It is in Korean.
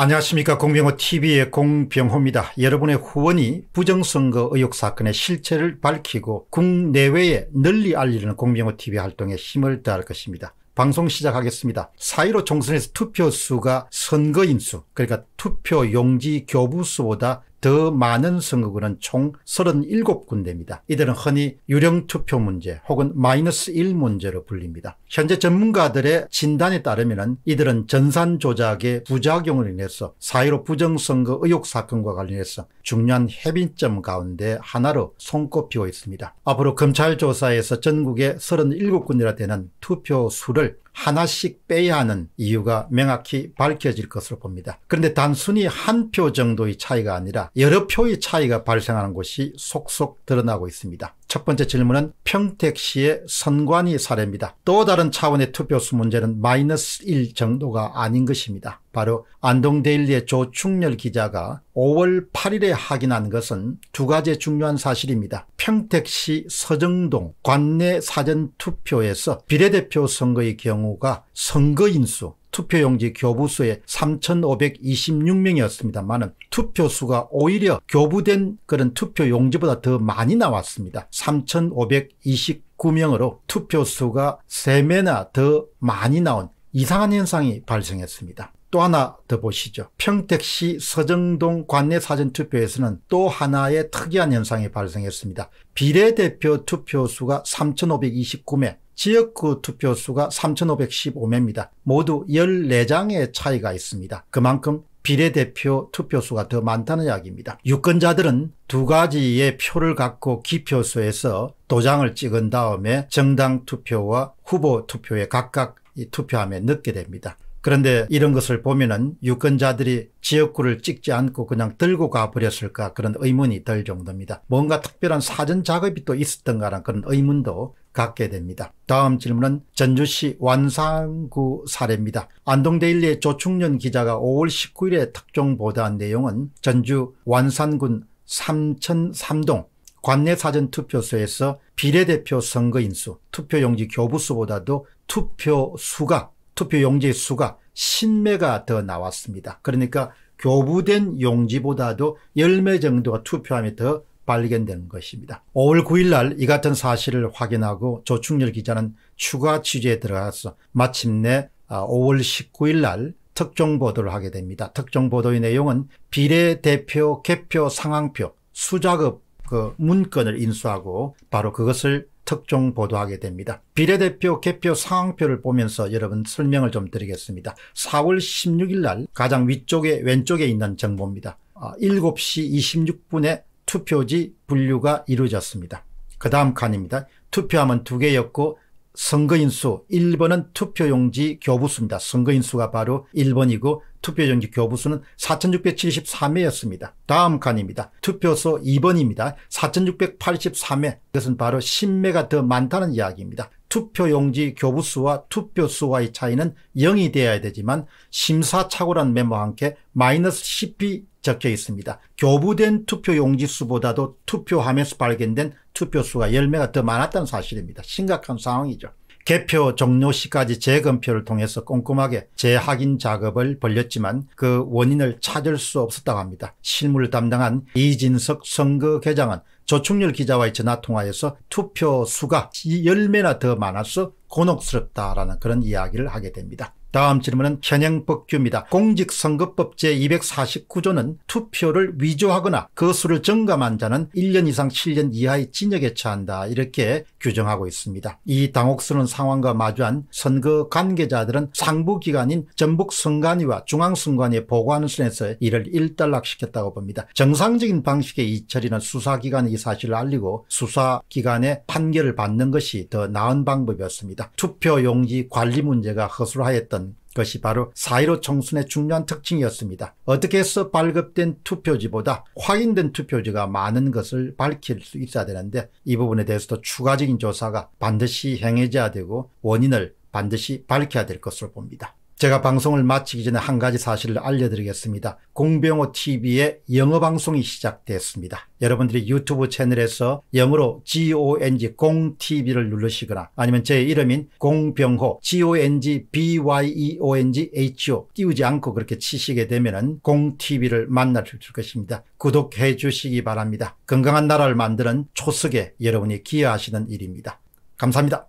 안녕하십니까 공병호TV의 공병호입니다. 여러분의 후원이 부정선거 의혹 사건의 실체를 밝히고 국내외에 널리 알리는 공병호TV 활동에 힘을 다할 것입니다. 방송 시작하겠습니다. 4.15 총선에서 투표수가 선거인수 그러니까 투표용지 교부수보다 더 많은 선거구는 총 37군데입니다. 이들은 흔히 유령 투표 문제 혹은 마이너스 1 문제로 불립니다. 현재 전문가들의 진단에 따르면 이들은 전산 조작의 부작용을 인해서 사회로 부정선거 의혹 사건과 관련해서 중요한 해빈점 가운데 하나로 손꼽히고 있습니다. 앞으로 검찰 조사에서 전국의 3 7군데라 되는 투표 수를 하나씩 빼야 하는 이유가 명확히 밝혀질 것으로 봅니다. 그런데 단순히 한 표 정도의 차이가 아니라 여러 표의 차이가 발생하는 것이 속속 드러나고 있습니다. 첫 번째 질문은 평택시의 선관위 사례입니다. 또 다른 차원의 투표수 문제는 마이너스 1 정도가 아닌 것입니다. 바로 안동데일리의 조충렬 기자가 5월 8일에 확인한 것은 두 가지 중요한 사실입니다. 평택시 서정동 관내 사전투표에서 비례대표 선거의 경우가 선거인수 투표용지 교부수의 3,526명이었습니다만은 투표수가 오히려 교부된 그런 투표용지보다 더 많이 나왔습니다. 3,529명으로 투표수가 3매나 더 많이 나온 이상한 현상이 발생했습니다. 또 하나 더 보시죠. 평택시 서정동 관내 사전투표에서는 또 하나의 특이한 현상이 발생했습니다. 비례대표 투표수가 3,529명, 지역구 그 투표수가 3,515매입니다. 모두 14장의 차이가 있습니다. 그만큼 비례대표 투표수가 더 많다는 이야기입니다. 유권자들은 두 가지의 표를 갖고 기표소에서 도장을 찍은 다음에 정당 투표와 후보 투표에 각각 투표함에 넣게 됩니다. 그런데 이런 것을 보면은 유권자들이 지역구를 찍지 않고 그냥 들고 가버렸을까 그런 의문이 들 정도입니다. 뭔가 특별한 사전 작업이 또 있었던가라는 그런 의문도 갖게 됩니다. 다음 질문은 전주시 완산구 사례입니다. 안동데일리의 조충년 기자가 5월 19일에 특종 보도한 내용은 전주 완산군 삼천 삼동 관내 사전 투표소에서 비례대표 선거 인수, 투표용지 교부수보다도 투표 수가, 투표용지 수가 신매가 더 나왔습니다. 그러니까 교부된 용지보다도 열매 정도가 투표함이 더 발견된 것입니다. 5월 9일 날 이 같은 사실을 확인하고 조충렬 기자는 추가 취재에 들어가서 마침내 5월 아, 19일 날 특종 보도를 하게 됩니다. 특종 보도의 내용은 비례대표 개표 상황표 수작업 그 문건을 인수하고 바로 그것을 특종 보도하게 됩니다. 비례대표 개표 상황표를 보면서 여러분 설명을 좀 드리겠습니다. 4월 16일 날 가장 위쪽에 왼쪽에 있는 정보입니다. 7시 아, 26분에 투표지 분류가 이루어졌습니다. 그 다음 칸입니다. 투표함은 두 개였고 선거인수 1번은 투표용지 교부수입니다. 선거인수가 바로 1번이고 투표용지 교부수는 4673회였습니다. 다음 칸입니다. 투표소 2번입니다. 4683회 이것은 바로 10매가 더 많다는 이야기입니다. 투표용지 교부수와 투표수와의 차이는 0이 되어야 되지만 심사착오라는 메모와 함께 마이너스 10이 적혀 있습니다. 교부된 투표 용지수보다도 투표함에서 발견된 투표수가 열매가 더 많았다는 사실입니다. 심각한 상황이죠. 개표 종료 시까지 재검표를 통해서 꼼꼼하게 재확인 작업을 벌였지만 그 원인을 찾을 수 없었다고 합니다. 실물 담당한 이진석 선거개장은 조충렬 기자와의 전화통화에서 투표 수가 열매나 더 많아서 곤혹스럽다라는 그런 이야기를 하게 됩니다. 다음 질문은 현행법규입니다. 공직선거법 제249조는 투표를 위조하거나 그 수를 증감한 자는 1년 이상 7년 이하의 징역에 처한다 이렇게 규정하고 있습니다. 이 당혹스러운 상황과 마주한 선거 관계자들은 상부기관인 전북선관위와 중앙선관위에 보고하는 순에서 이를 일단락시켰다고 봅니다. 정상적인 방식의 이 처리는 수사기관이 이 사실을 알리고 수사기관의 판결을 받는 것이 더 나은 방법이었습니다. 투표용지 관리 문제가 허술하였던 것이 바로 4.15 총선의 중요한 특징이었습니다. 어떻게 해서 발급된 투표지보다 확인된 투표지가 많은 것을 밝힐 수 있어야 되는데 이 부분에 대해서도 추가적인 조사가 반드시 행해져야 되고 원인을 반드시 밝혀야 될 것으로 봅니다. 제가 방송을 마치기 전에 한 가지 사실을 알려드리겠습니다. 공병호 TV의 영어 방송이 시작됐습니다. 여러분들이 유튜브 채널에서 영어로 GONG 공 TV를 누르시거나 아니면 제 이름인 공병호 GONG BYEONG HO 띄우지 않고 그렇게 치시게 되면은 공 TV를 만날 수 있을 것입니다. 구독해 주시기 바랍니다. 건강한 나라를 만드는 초석에 여러분이 기여하시는 일입니다. 감사합니다.